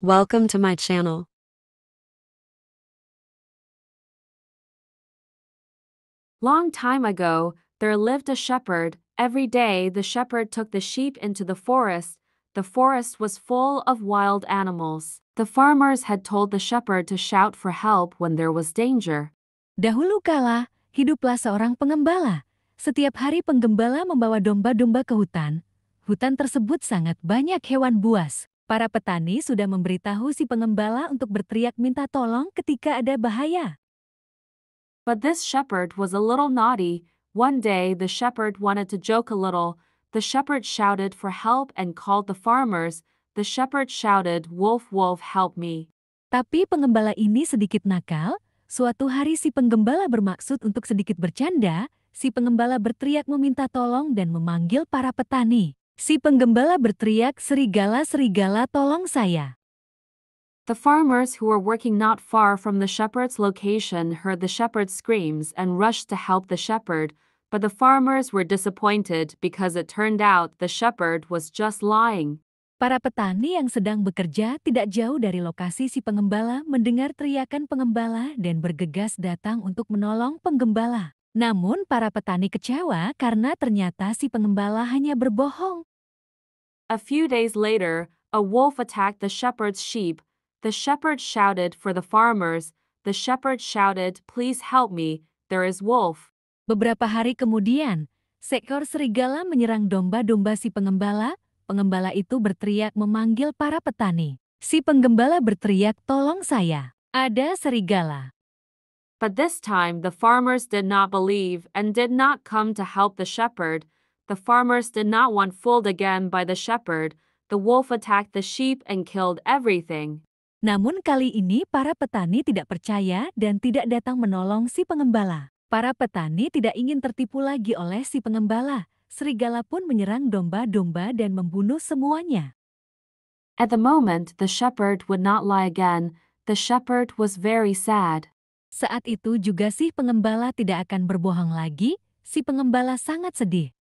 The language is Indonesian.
Welcome to my channel. Long time ago, there lived a shepherd. Every day the shepherd took the sheep into the forest. The forest was full of wild animals. The farmers had told the shepherd to shout for help when there was danger. Dahulu kala, hiduplah seorang pengembala. Setiap hari penggembala membawa domba-domba ke hutan. Hutan tersebut sangat banyak hewan buas. Para petani sudah memberitahu si pengembala untuk berteriak minta tolong ketika ada bahaya. But this shepherd was a little naughty. One day the shepherd wanted to joke a little. The shepherd shouted for help and called the farmers. The shepherd shouted, "Wolf, wolf, help me." Tapi pengembala ini sedikit nakal. Suatu hari si penggembala bermaksud untuk sedikit bercanda, si pengembala berteriak meminta tolong dan memanggil para petani. Si penggembala berteriak, "Serigala, serigala, tolong saya!" The farmers who were working not far from the shepherd's location heard the shepherd's screams and rushed to help the shepherd, but the farmers were disappointed because it turned out the shepherd was just lying. Para petani yang sedang bekerja tidak jauh dari lokasi si pengembala mendengar teriakan pengembala dan bergegas datang untuk menolong penggembala. Namun para petani kecewa karena ternyata si pengembala hanya berbohong. A few days later, a wolf attacked the shepherd's sheep. The shepherd shouted for the farmers. The shepherd shouted, "Please help me, there is wolf." Beberapa hari kemudian, seekor serigala menyerang domba-domba si pengembala. Pengembala itu berteriak memanggil para petani. Si penggembala berteriak, "Tolong saya, ada serigala!" But this time the farmers did not believe and did not come to help the shepherd. The farmers did not want fooled again by the shepherd. The wolf attacked the sheep and killed everything. Namun kali ini para petani tidak percaya dan tidak datang menolong si pengembala. Para petani tidak ingin tertipu lagi oleh si pengembala. Serigala pun menyerang domba-domba dan membunuh semuanya. At the moment, the shepherd would not lie again. The shepherd was very sad. Saat itu juga si pengembala tidak akan berbohong lagi, si pengembala sangat sedih.